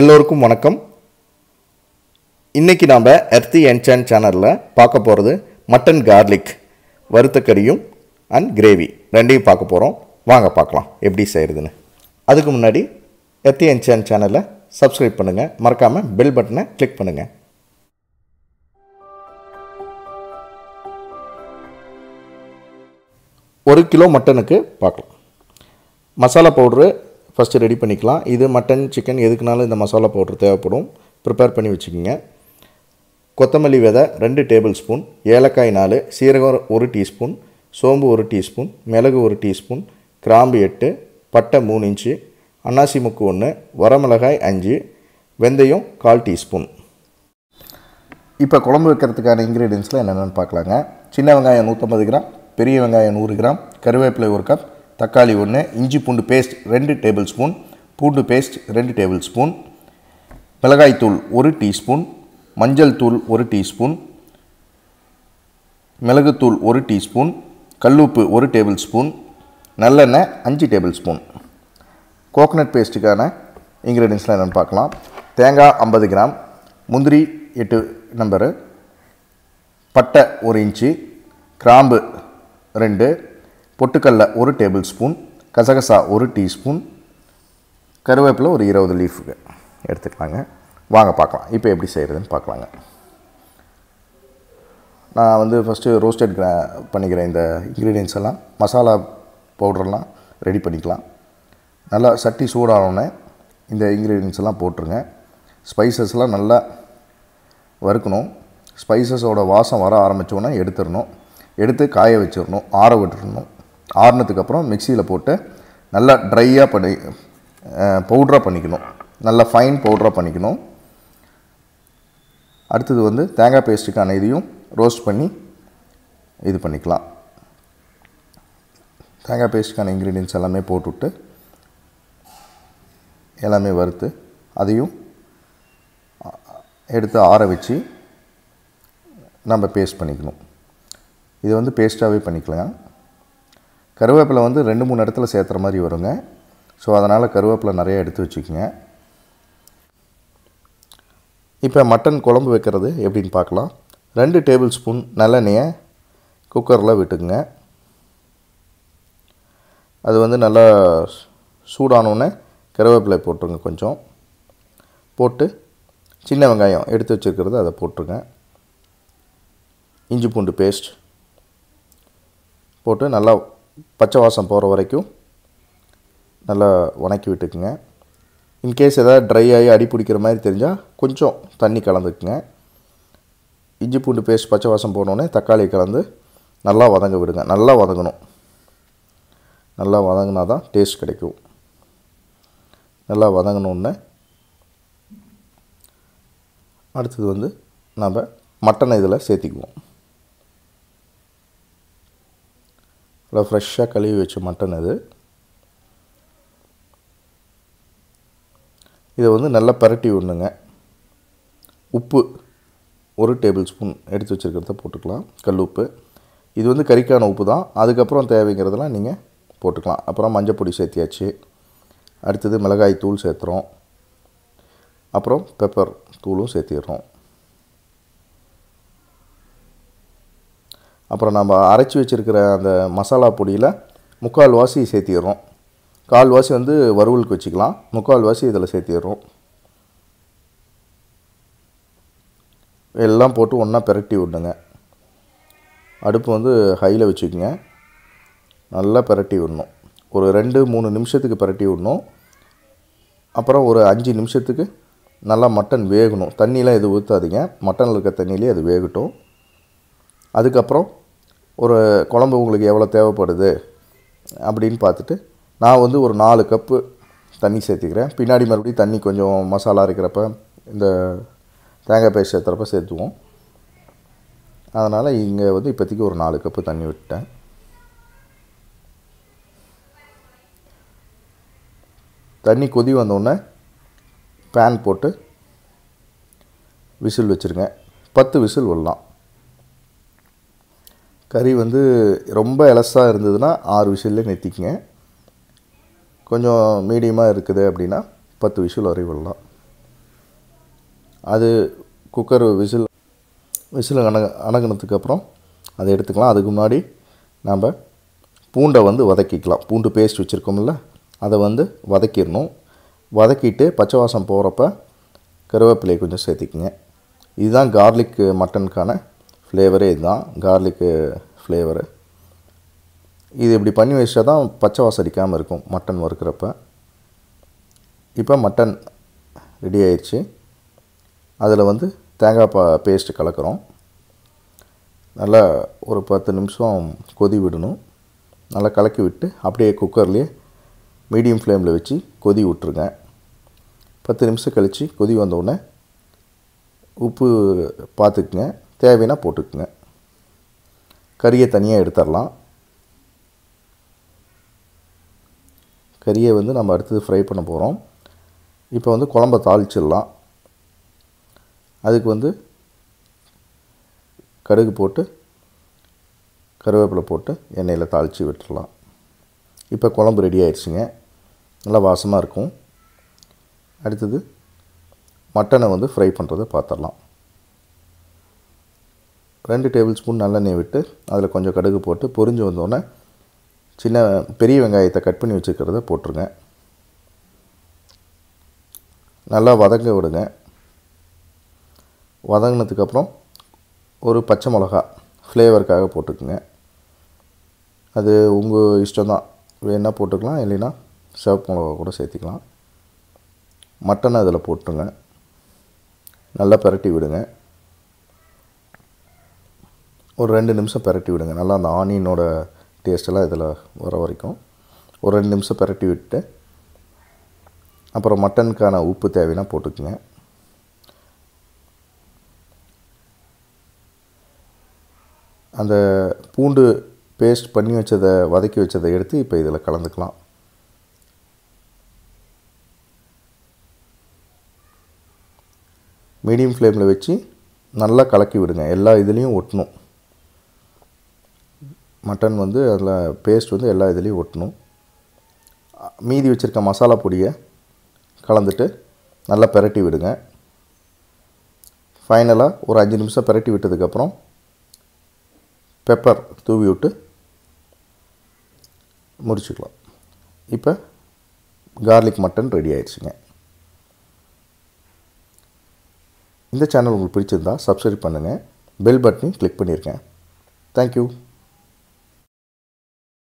எல்லோருக்கும் வணக்கம் இன்றைக்கி நாம் எர்த்தி என்சான் சேனலில் பார்க்க போகிறது மட்டன் கார்லிக் வறுத்த கறியும் அண்ட் கிரேவி ரெண்டையும் பார்க்க போகிறோம் வாங்க பார்க்கலாம் எப்படி செய்கிறதுன்னு அதுக்கு முன்னாடி எர்த்தி என்சான் சேனலில் சப்ஸ்கிரைப் பண்ணுங்கள் மறக்காமல் பெல் பட்டனை கிளிக் பண்ணுங்கள் ஒரு கிலோ மட்டனுக்கு பார்க்கலாம் மசாலா பவுட்ரு ஃபஸ்ட்டு ரெடி பண்ணிக்கலாம் இது மட்டன் சிக்கன் எதுக்குனாலும் இந்த மசாலா பவுடர் தேவைப்படும் ப்ரிப்பேர் பண்ணி வச்சுக்கோங்க கொத்தமல்லி விதை ரெண்டு டேபிள் ஸ்பூன் ஏலக்காய் நாலு சீரகம் ஒரு டீஸ்பூன் சோம்பு ஒரு டீஸ்பூன் மிளகு ஒரு டீஸ்பூன் கிராம்பு எட்டு பட்டை மூணு இன்ச்சு அன்னாசி முக்கு ஒன்று வரமிளகாய் அஞ்சு வெந்தயம் கால் டீஸ்பூன் இப்போ குழம்பு வைக்கிறதுக்கான இன்க்ரீடியன்ஸில் என்னென்னு பார்க்கலாங்க சின்ன வெங்காயம் நூற்றம்பது கிராம் பெரிய வெங்காயம் நூறு கிராம் கருவேப்பிலை ஒரு கப் தக்காளி ஒன்று இஞ்சி பூண்டு பேஸ்ட் ரெண்டு டேபிள் ஸ்பூன் பூண்டு பேஸ்ட் ரெண்டு டேபிள் ஸ்பூன் மிளகாய்த்தூள் ஒரு டீஸ்பூன் மஞ்சள் தூள் ஒரு டீஸ்பூன் மிளகுத்தூள் ஒரு டீஸ்பூன் கல்லுப்பு ஒரு டேபிள் ஸ்பூன் நல்லெண்ணெய் அஞ்சு டேபிள் ஸ்பூன் கோகனட் பேஸ்ட்டுக்கான இன்க்ரீடியன்ஸ்லாம் என்னென்னு பார்க்கலாம் தேங்காய் ஐம்பது கிராம் முந்திரி எட்டு நம்பரு பட்டை ஒரு இன்ச்சு கிராம்பு ரெண்டு பொட்டுக்கல்ல ஒரு டேபிள் ஸ்பூன் கசகசா ஒரு டீஸ்பூன் கருவேப்பிலை ஒரு இருபது லீஃபுக்கு எடுத்துக்கலாங்க வாங்க பார்க்கலாம் இப்போ எப்படி செய்கிறதுன்னு பார்க்கலாங்க நான் வந்து ஃபஸ்ட்டு ரோஸ்டட் பண்ணிக்கிற இந்த இன்க்ரீடியன்ஸ் எல்லாம் மசாலா பவுடர்லாம் ரெடி பண்ணிக்கலாம் நல்லா சட்டி சூடானோடனே இந்த இன்க்ரீடியன்ஸ் எல்லாம் போட்டுருங்க ஸ்பைசஸ்லாம் நல்லா வறுக்கணும் ஸ்பைசஸோட வாசம் வர ஆரம்பித்தோன்னே எடுத்துடணும் எடுத்து காய வச்சிடணும் ஆற விட்டுடணும் ஆறுனதுக்கப்புறம் மிக்சியில் போட்டு நல்லா ட்ரையாக பண்ணி பவுட்ராக பண்ணிக்கணும் நல்லா ஃபைன் பவுட்ராக பண்ணிக்கணும் அடுத்தது வந்து தேங்காய் பேஸ்ட்டுக்கான இதையும் ரோஸ்ட் பண்ணி இது பண்ணிக்கலாம் தேங்காய் பேஸ்ட்டுக்கான இன்க்ரீடியன்ஸ் எல்லாமே போட்டுவிட்டு எல்லாமே வறுத்து அதையும் எடுத்து ஆற வச்சு நம்ம பேஸ்ட் பண்ணிக்கணும் இதை வந்து பேஸ்ட்டாகவே பண்ணிக்கலாம் கருவேப்பிலை வந்து ரெண்டு மூணு இடத்துல சேர்த்துற மாதிரி வருங்க ஸோ அதனால் கருவேப்பிலை நிறையா எடுத்து வச்சுக்கோங்க இப்போ மட்டன் குழம்பு வைக்கிறது எப்படின்னு பார்க்கலாம் ரெண்டு டேபிள் ஸ்பூன் நல்லெண்ணெயை குக்கரில் விட்டுக்குங்க அது வந்து நல்லா சூடானோன்னே கருவேப்பிலை போட்டுருங்க கொஞ்சம் போட்டு சின்ன வெங்காயம் எடுத்து வச்சுருக்கிறது அதை போட்டுருங்க இஞ்சி பூண்டு பேஸ்ட் போட்டு நல்லா பச்சை வாசம் போகிற வரைக்கும் நல்லா வணக்கி விட்டுக்குங்க இன்கேஸ் எதாவது ட்ரை ஆகி அடி பிடிக்கிற மாதிரி தெரிஞ்சால் கொஞ்சம் தண்ணி கலந்துக்குங்க இஞ்சி பூண்டு பேஸ்ட் பச்சை வாசம் போனோடனே தக்காளி கலந்து நல்லா வதங்க விடுங்க நல்லா வதங்கணும் நல்லா வதங்கினா தான் டேஸ்ட் கிடைக்கும் நல்லா வதங்கினோடனே அடுத்தது வந்து நம்ம மட்டனை இதில் சேர்த்திக்குவோம் நல்லா ஃப்ரெஷ்ஷாக கழுவி வச்ச மட்டன் அது இதை வந்து நல்லா பரட்டி விடணுங்க உப்பு ஒரு டேபிள் ஸ்பூன் எடுத்து வச்சுருக்கிறத போட்டுக்கலாம் கல் உப்பு இது வந்து கறிக்கான உப்பு தான் அதுக்கப்புறம் தேவைங்கிறதெல்லாம் நீங்கள் போட்டுக்கலாம் அப்புறம் மஞ்சள் பொடி சேர்த்தியாச்சு அடுத்தது மிளகாய் தூள் சேர்த்துறோம் அப்புறம் பெப்பர் தூளும் சேர்த்திடுறோம் அப்புறம் நம்ம அரைச்சி வச்சுருக்கிற அந்த மசாலா பொடியில் முக்கால் வாசி சேர்த்திடுறோம் கால் வாசி வந்து வறுவலுக்கு வச்சுக்கலாம் வாசி இதில் சேர்த்திடுறோம் எல்லாம் போட்டு ஒன்றா பெரட்டி விடுங்க அடுப்பு வந்து ஹையில் வச்சுக்கோங்க நல்லா பெரட்டி விடணும் ஒரு ரெண்டு மூணு நிமிஷத்துக்கு பெரட்டி விடணும் அப்புறம் ஒரு அஞ்சு நிமிஷத்துக்கு நல்லா மட்டன் வேகணும் தண்ணியெலாம் எதுவும் ஊற்றாதீங்க மட்டனில் இருக்க தண்ணியிலே அது வேகட்டும் அதுக்கப்புறம் ஒரு குழம்பு உங்களுக்கு எவ்வளோ தேவைப்படுது அப்படின்னு பார்த்துட்டு நான் வந்து ஒரு நாலு கப்பு தண்ணி சேர்த்துக்கிறேன் பின்னாடி மறுபடியும் தண்ணி கொஞ்சம் மசாலா இருக்கிறப்ப இந்த தேங்காய் பேஸ்ட் சேர்த்துறப்ப சேர்த்துவோம் அதனால் இங்கே வந்து இப்போதைக்கு ஒரு நாலு கப்பு தண்ணி விட்டேன் தண்ணி கொதி வந்தோடனே பேன் போட்டு விசில் வச்சுருங்க பத்து விசில் விடலாம் கறி வந்து ரொம்ப எலஸாக இருந்ததுன்னா ஆறு விசில்லே நெத்திக்கங்க கொஞ்சம் மீடியமாக இருக்குது அப்படின்னா பத்து விசில் வரை விடலாம் அது குக்கர் விசில் விசில் அணக அணகுனதுக்கப்புறம் அதை எடுத்துக்கலாம் அதுக்கு முன்னாடி நாம் பூண்டை வந்து வதக்கிக்கலாம் பூண்டு பேஸ்ட் வச்சுருக்கோம்ல அதை வந்து வதக்கிடணும் வதக்கிட்டு பச்சை வாசம் போகிறப்ப கருவேப்பிலையை கொஞ்சம் சேர்த்திக்கங்க இதுதான் கார்லிக் மட்டனுக்கான ஃப்ளேவரே இதுதான் கார்லிக்கு ஃப்ளேவரு இது இப்படி பண்ணி வச்சா தான் பச்சை வாசம் அடிக்காமல் இருக்கும் மட்டன் வறுக்கிறப்ப இப்போ மட்டன் ரெடி ஆயிடுச்சு அதில் வந்து தேங்காய் பா பேஸ்ட்டு கலக்கிறோம் நல்லா ஒரு பத்து நிமிஷம் கொதி விடணும் நல்லா கலக்கி விட்டு அப்படியே குக்கர்லேயே மீடியம் ஃப்ளேமில் வச்சு கொதி விட்ருங்க பத்து நிமிஷம் கழித்து கொதி வந்தோடனே உப்பு பார்த்துக்குங்க தேவைன்னா போட்டுக்குங்க கறியை தனியாக எடுத்துடலாம் கறியை வந்து நம்ம அடுத்தது ஃப்ரை பண்ண போகிறோம் இப்போ வந்து குழம்ப தாளிச்சிடலாம் அதுக்கு வந்து கடுகு போட்டு கருவேப்பிலை போட்டு எண்ணெயில் தாளித்து விட்டுடலாம் இப்போ குழம்பு ரெடி ஆயிடுச்சுங்க நல்லா வாசமாக இருக்கும் அடுத்தது மட்டனை வந்து ஃப்ரை பண்ணுறதை பார்த்துடலாம் ரெண்டு டேபிள் ஸ்பூன் நல்லெண்ணெய் விட்டு அதில் கொஞ்சம் கடுகு போட்டு பொரிஞ்சு வந்தோடனே சின்ன பெரிய வெங்காயத்தை கட் பண்ணி வச்சுருக்கிறத போட்டுருங்க நல்லா வதங்க விடுங்க வதங்கினதுக்கப்புறம் ஒரு பச்சை மிளகா ஃப்ளேவருக்காக போட்டுக்குங்க அது உங்கள் இஷ்டம்தான் வேணால் போட்டுக்கலாம் இல்லைன்னா சிவப்பு மிளகா கூட சேர்த்துக்கலாம் மட்டனை அதில் போட்டுருங்க நல்லா பரட்டி விடுங்க ஒரு ரெண்டு நிமிஷம் பெரட்டி விடுங்க நல்லா அந்த ஆனியனோட டேஸ்டெல்லாம் இதில் வர வரைக்கும் ஒரு ரெண்டு நிமிஷம் பெரட்டி விட்டு அப்புறம் மட்டனுக்கான உப்பு தேவைன்னா போட்டுக்குங்க அந்த பூண்டு பேஸ்ட் பண்ணி வச்சதை வதக்கி வச்சதை எடுத்து இப்போ இதில் கலந்துக்கலாம் மீடியம் ஃப்ளேமில் வச்சு நல்லா கலக்கி விடுங்க எல்லா இதுலேயும் ஒட்டணும் மட்டன் வந்து அதில் பேஸ்ட் வந்து எல்லா இதுலேயும் ஒட்டணும் மீதி வச்சுருக்க மசாலா பொடியை கலந்துட்டு நல்லா பெரட்டி விடுங்க ஃபைனலாக ஒரு அஞ்சு நிமிஷம் பெரட்டி விட்டதுக்கப்புறம் பெப்பர் தூவி விட்டு முடிச்சுக்கலாம் இப்போ கார்லிக் மட்டன் ரெடி ஆயிடுச்சுங்க இந்த சேனல் உங்களுக்கு பிடிச்சிருந்தால் சப்ஸ்கிரைப் பண்ணுங்கள் பெல் பட்டனையும் கிளிக் பண்ணியிருக்கேன் தேங்க்யூ